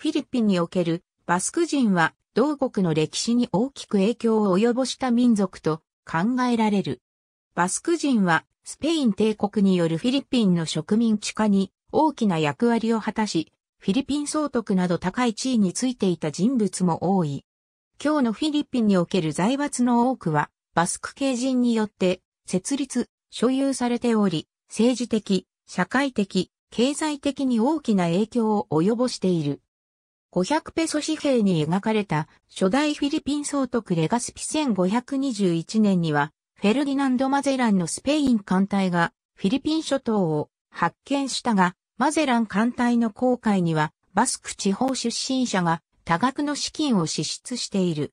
フィリピンにおけるバスク人は同国の歴史に大きく影響を及ぼした民族と考えられる。バスク人はスペイン帝国によるフィリピンの植民地化に大きな役割を果たし、フィリピン総督など高い地位についていた人物も多い。今日のフィリピンにおける財閥の多くは、バスク系人によって設立、所有されており、政治的、社会的、経済的に大きな影響を及ぼしている。500ペソ紙幣に描かれた初代フィリピン総督レガスピ1521年には、フェルディナンド・マゼランのスペイン艦隊がフィリピン諸島を発見したが、マゼラン艦隊の航海にはバスク地方出身者が多額の資金を支出している。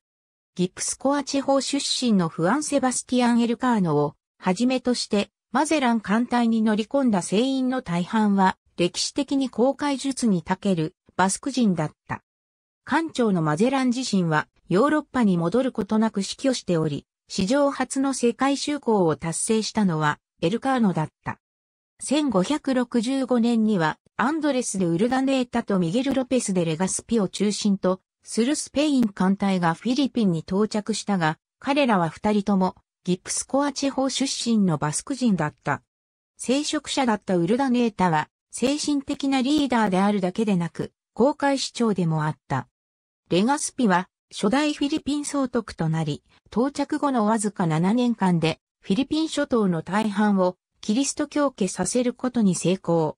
ギプスコア地方出身のフアン・セバスティアン・エルカーノをはじめとしてマゼラン艦隊に乗り込んだ船員の大半は歴史的に航海術に長けるバスク人だった。艦長のマゼラン自身はヨーロッパに戻ることなく死去しており、史上初の世界就航を達成したのはエルカーノだった。1565年にはアンドレスでウルガネータとミゲル・ロペスでレガスピを中心とするスペイン艦隊がフィリピンに到着したが、彼らは二人ともギプスコア地方出身のバスク人だった。聖職者だったウルダネータは精神的なリーダーであるだけでなく、公開市長でもあった。レガスピは初代フィリピン総督となり、到着後のわずか7年間でフィリピン諸島の大半をキリスト教家させることに成功。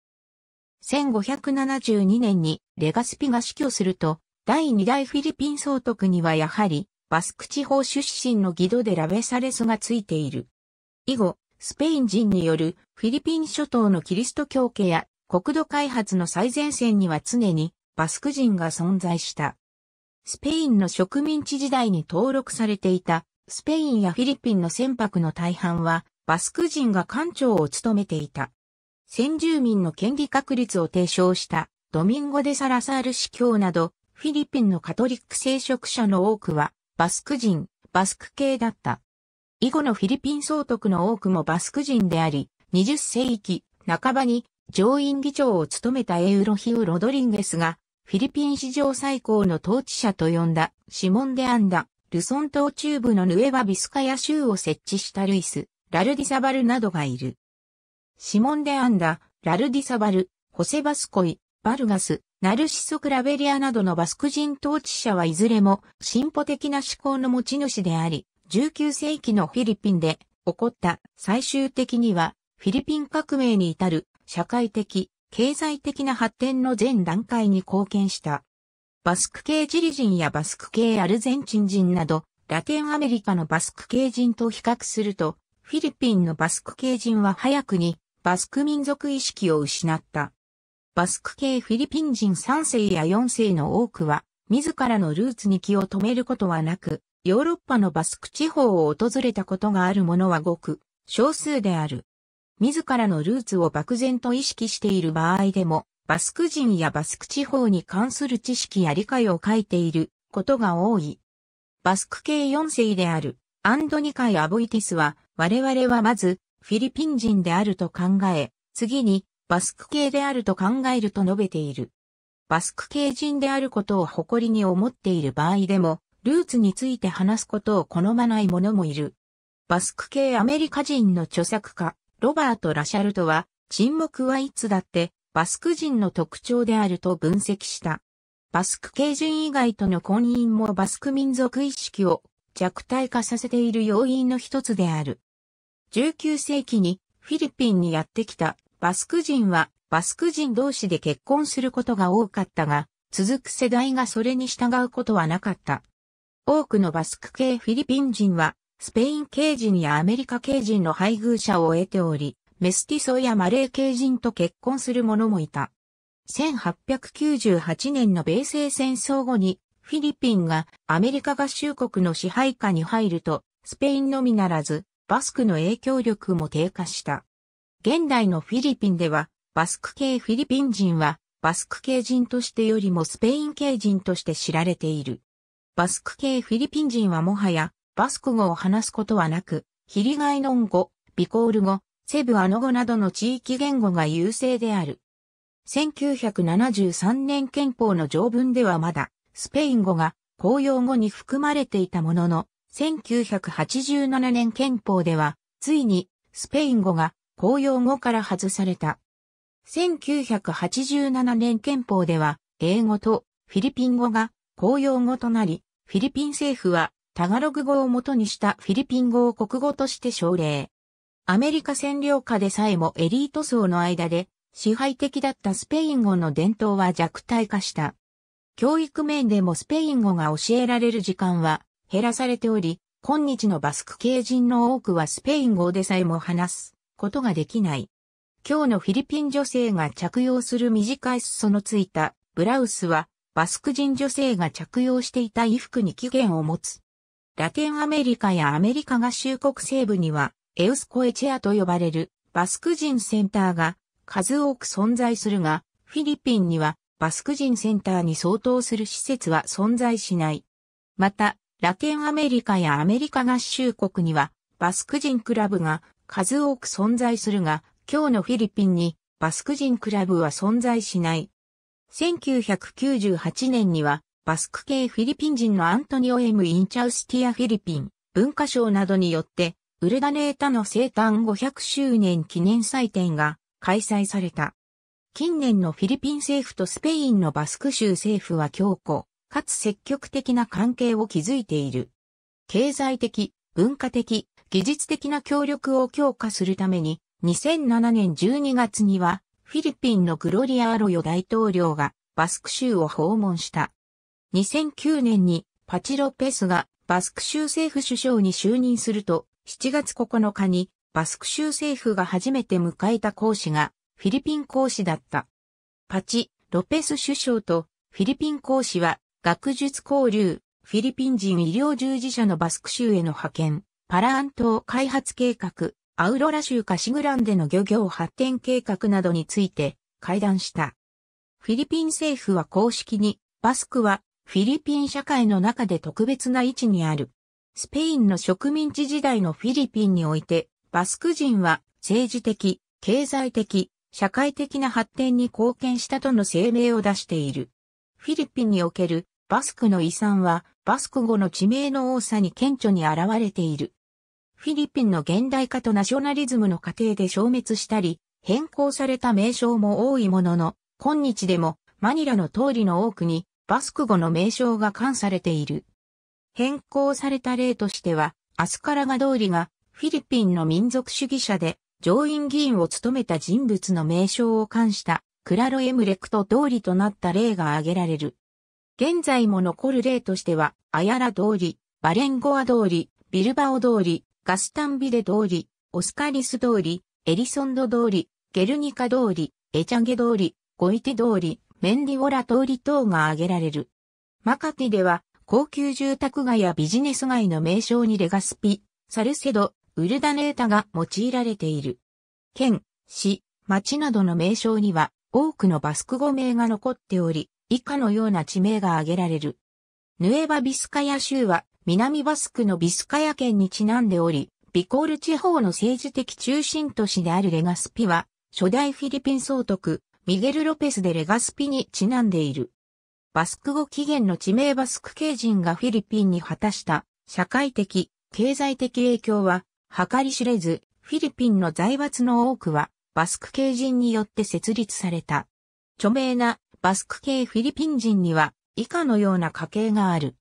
1572年にレガスピが死去すると、第2代フィリピン総督にはやはりバスク地方出身のギドでラベサレスがついている。以後、スペイン人によるフィリピン諸島のキリスト教家や国土開発の最前線には常にバスク人が存在した。スペインの植民地時代に登録されていたスペインやフィリピンの船舶の大半はバスク人が艦長を務めていた。先住民の権利確立を提唱したドミンゴ・デ・サラサール司教などフィリピンのカトリック聖職者の多くはバスク人、バスク系だった。以後のフィリピン総督の多くもバスク人であり、20世紀半ばに上院議長を務めたエウロヒウ・ロドリンゲスがフィリピン史上最高の統治者と呼んだ、シモン・デ・アンダ、ルソン島中部のヌエバ・ビスカヤ州を設置したルイス、ラルディサバルなどがいる。シモン・デ・アンダ、ラルディサバル、ホセ・バスコイ、バルガス、ナルシソ・クラベリアなどのバスク人統治者はいずれも進歩的な思考の持ち主であり、19世紀のフィリピンで起こった最終的にはフィリピン革命に至る社会的、経済的な発展の全段階に貢献した。バスク系チリ人やバスク系アルゼンチン人など、ラテンアメリカのバスク系人と比較すると、フィリピンのバスク系人は早くにバスク民族意識を失った。バスク系フィリピン人3世や4世の多くは、自らのルーツに気を止めることはなく、ヨーロッパのバスク地方を訪れたことがある者はごく少数である。自らのルーツを漠然と意識している場合でも、バスク人やバスク地方に関する知識や理解を書いていることが多い。バスク系4世であるアンドニカイ・アボイティスは、我々はまずフィリピン人であると考え、次にバスク系であると考えると述べている。バスク系人であることを誇りに思っている場合でも、ルーツについて話すことを好まない者もいる。バスク系アメリカ人の著作家、ロバート・ラシャルトは、沈黙はいつだってバスク人の特徴であると分析した。バスク系人以外との婚姻もバスク民族意識を弱体化させている要因の一つである。19世紀にフィリピンにやってきたバスク人はバスク人同士で結婚することが多かったが、続く世代がそれに従うことはなかった。多くのバスク系フィリピン人はスペイン系人やアメリカ系人の配偶者を得ており、メスティソやマレー系人と結婚する者もいた。1898年の米西戦争後に、フィリピンがアメリカ合衆国の支配下に入ると、スペインのみならず、バスクの影響力も低下した。現代のフィリピンでは、バスク系フィリピン人は、バスク系人としてよりもスペイン系人として知られている。バスク系フィリピン人はもはや、バスク語を話すことはなく、ヒリガイノン語、ビコール語、セブアノ語などの地域言語が優勢である。1973年憲法の条文ではまだ、スペイン語が公用語に含まれていたものの、1987年憲法では、ついにスペイン語が公用語から外された。1987年憲法では、英語とフィリピン語が公用語となり、フィリピン政府はタガログ語を元にしたフィリピン語を国語として奨励。アメリカ占領下でさえもエリート層の間で支配的だったスペイン語の伝統は弱体化した。教育面でもスペイン語が教えられる時間は減らされており、今日のバスク系人の多くはスペイン語でさえも話すことができない。今日のフィリピン女性が着用する短い裾のついたブラウスは、バスク人女性が着用していた衣服に起源を持つラテンアメリカやアメリカ合衆国西部には、エウスコエチェアと呼ばれるバスク人センターが数多く存在するが、フィリピンにはバスク人センターに相当する施設は存在しない。また、ラテンアメリカやアメリカ合衆国にはバスク人クラブが数多く存在するが、今日のフィリピンにバスク人クラブは存在しない。1998年にはバスク系フィリピン人のアントニオ M. インチャウスティアフィリピン文化省などによって、ウルダネータの生誕500周年記念祭典が開催された。近年のフィリピン政府とスペインのバスク州政府は強固、かつ積極的な関係を築いている。経済的、文化的、技術的な協力を強化するために、2007年12月には、フィリピンのグロリア・アロヨ大統領がバスク州を訪問した。2009年にパチ・ロペスがバスク州政府首相に就任すると、7月9日にバスク州政府が初めて迎えた講師がフィリピン講師だった。パチ・ロペス首相とフィリピン講師は学術交流、フィリピン人医療従事者のバスク州への派遣、パラアン島開発計画、アウロラ州カシグランデの漁業発展計画などについて会談した。フィリピン政府は公式にバスクはフィリピン社会の中で特別な位置にある。スペインの植民地時代のフィリピンにおいて、バスク人は政治的、経済的、社会的な発展に貢献したとの声明を出している。フィリピンにおけるバスクの遺産は、バスク語の地名の多さに顕著に現れている。フィリピンの現代化とナショナリズムの過程で消滅したり、変更された名称も多いものの、今日でもマニラの通りの多くにバスク語の名称が冠されている。変更された例としては、アスカラガ通りがフィリピンの民族主義者で上院議員を務めた人物の名称を冠したクラロエムレクト通りとなった例が挙げられる。現在も残る例としては、アヤラ通り、バレンゴア通り、ビルバオ通り、ガスタンビデ通り、オスカリス通り、エリソンド通り、ゲルニカ通り、エチャゲ通り、ゴイテ通り、メンディゴラ通り等が挙げられる。マカティでは、高級住宅街やビジネス街の名称にレガスピ、サルセド、ウルダネータが用いられている。県、市、町などの名称には多くのバスク語名が残っており、以下のような地名が挙げられる。ヌエバ・ビスカヤ州は南バスクのビスカヤ県にちなんでおり、ビコール地方の政治的中心都市であるレガスピは、初代フィリピン総督、ミゲル・ロペスでレガスピにちなんでいる。バスク語起源の地名バスク系人がフィリピンに果たした社会的、経済的影響は計り知れず、フィリピンの財閥の多くはバスク系人によって設立された。著名なバスク系フィリピン人には以下のような家系がある。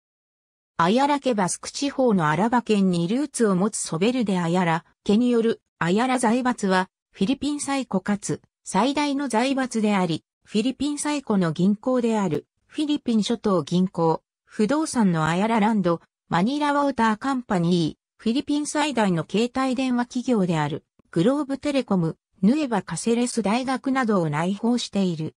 アヤラ家バスク地方のアラバ県にルーツを持つソベルデ・アヤラ家によるアヤラ財閥はフィリピン最古かつ最大の財閥であり、フィリピン最古の銀行である、フィリピン諸島銀行、不動産のアヤラランド、マニラウォーターカンパニー、フィリピン最大の携帯電話企業である、グローブテレコム、ヌエバカセレス大学などを内包している。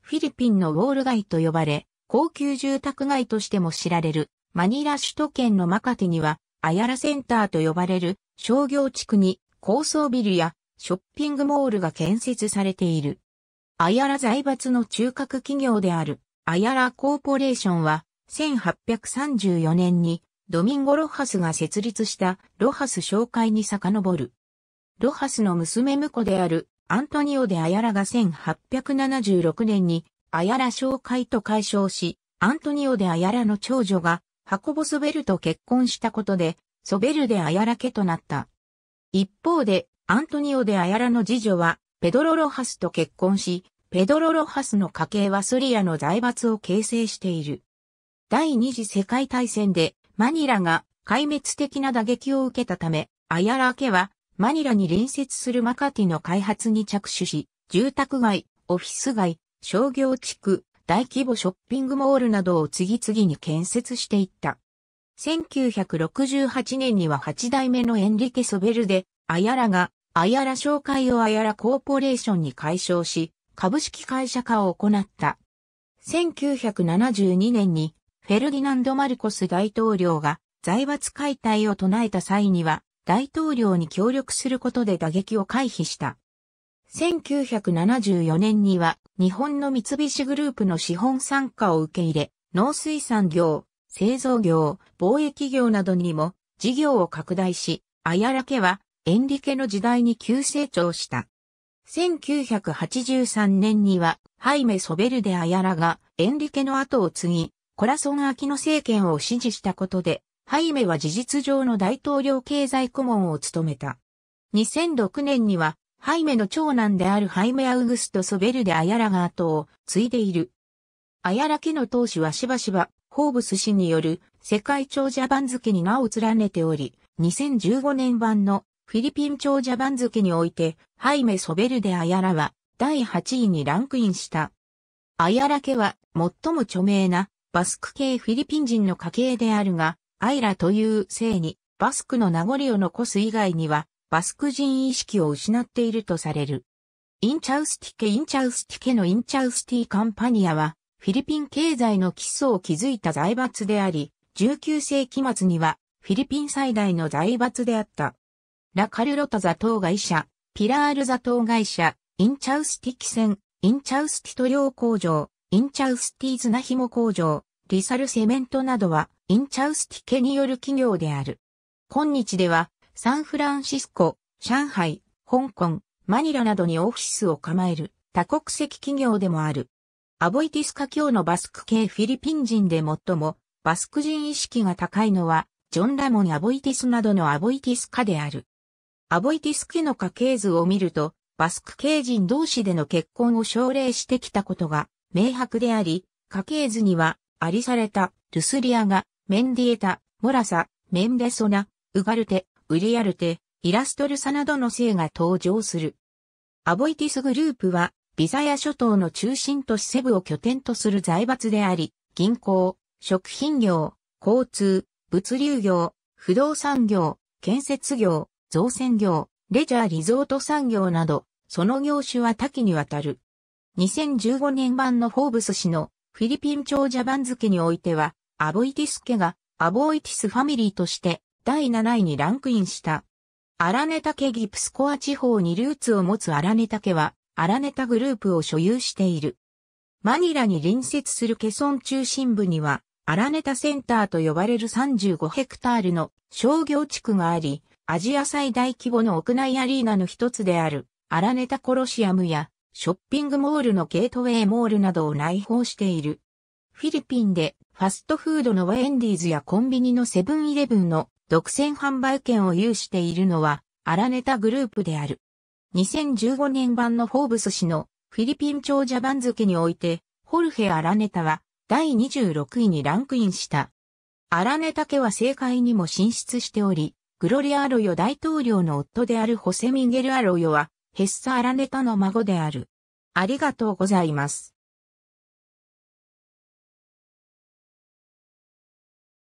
フィリピンのウォール街と呼ばれ、高級住宅街としても知られる、マニラ首都圏のマカテには、アヤラセンターと呼ばれる商業地区に高層ビルやショッピングモールが建設されている。アヤラ財閥の中核企業であるアヤラコーポレーションは1834年にドミンゴ・ロハスが設立したロハス商会に遡る。ロハスの娘婿であるアントニオ・デ・アヤラが1876年にアヤラ商会と解消し、アントニオ・デ・アヤラの長女がハコボ・ソベルと結婚したことで、ソベルでアヤラ家となった。一方で、アントニオ・でアヤラの次女は、ペドロ・ロハスと結婚し、ペドロ・ロハスの家系はスリアの財閥を形成している。第二次世界大戦で、マニラが壊滅的な打撃を受けたため、アヤラ家は、マニラに隣接するマカティの開発に着手し、住宅街、オフィス街、商業地区、大規模ショッピングモールなどを次々に建設していった。1968年には8代目のエンリケ・ソベルで、アヤラがアヤラ紹介をアヤラコーポレーションに解消し、株式会社化を行った。1972年にフェルディナンド・マルコス大統領が財閥解体を唱えた際には大統領に協力することで打撃を回避した。1974年には日本の三菱グループの資本参加を受け入れ、農水産業、製造業、貿易業などにも事業を拡大し、あやら家はエンリケの時代に急成長した。1983年には、ハイメ・ソベルデ・アヤラがエンリケの後を継ぎ、コラソン・アキノ政権を支持したことで、ハイメは事実上の大統領経済顧問を務めた。2006年には、ハイメの長男であるハイメ・アウグスト・ソベルデ・アヤラが後を継いでいる。アヤラ家の当主はしばしば、ホーブス氏による世界長者番付に名を連ねており、2015年版のフィリピン長者番付において、ハイメ・ソベルデ・アヤラは第8位にランクインした。アヤラ家は最も著名なバスク系フィリピン人の家系であるが、アイラという姓にバスクの名残を残す以外には、バスク人意識を失っているとされる。インチャウスティケインチャウスティケのインチャウスティカンパニアは、フィリピン経済の基礎を築いた財閥であり、19世紀末にはフィリピン最大の財閥であった。ラカルロタ座島会社、ピラール座島会社、インチャウスティセ船、インチャウスティ塗料工場、インチャウスティ綱紐工場、リサルセメントなどは、インチャウスティ家による企業である。今日では、サンフランシスコ、上海、香港、マニラなどにオフィスを構える多国籍企業でもある。アボイティスカ教のバスク系フィリピン人で最もバスク人意識が高いのは、ジョン・ラモン・アボイティスなどのアボイティスカである。アボイティス家の家系図を見ると、バスク系人同士での結婚を奨励してきたことが明白であり、家系図には、アリサレタ、ルスリアが、メンディエタ、モラサ、メンデソナ、ウガルテ、ウリアルテ、イラストルサなどの姓が登場する。アボイティスグループは、ビザヤ諸島の中心都市セブを拠点とする財閥であり、銀行、食品業、交通、物流業、不動産業、建設業、造船業、レジャーリゾート産業など、その業種は多岐にわたる。2015年版のフォーブス氏のフィリピン長者番付においては、アボイティス家がアボイティスファミリーとして第7位にランクインした。アラネタ家ギプスコア地方にルーツを持つアラネタ家は、アラネタグループを所有している。マニラに隣接するケソン中心部には、アラネタセンターと呼ばれる35ヘクタールの商業地区があり、アジア最大規模の屋内アリーナの一つである、アラネタコロシアムや、ショッピングモールのゲートウェイモールなどを内包している。フィリピンでファストフードのウェンディーズやコンビニのセブンイレブンの独占販売権を有しているのはアラネタグループである。2015年版のフォーブス氏のフィリピン長者番付において、ホルヘ・アラネタは第26位にランクインした。アラネタ家は政界にも進出しており、グロリア・アロヨ大統領の夫であるホセ・ミンゲル・アロヨは、ヘッサ・アラネタの孫である。ありがとうございます。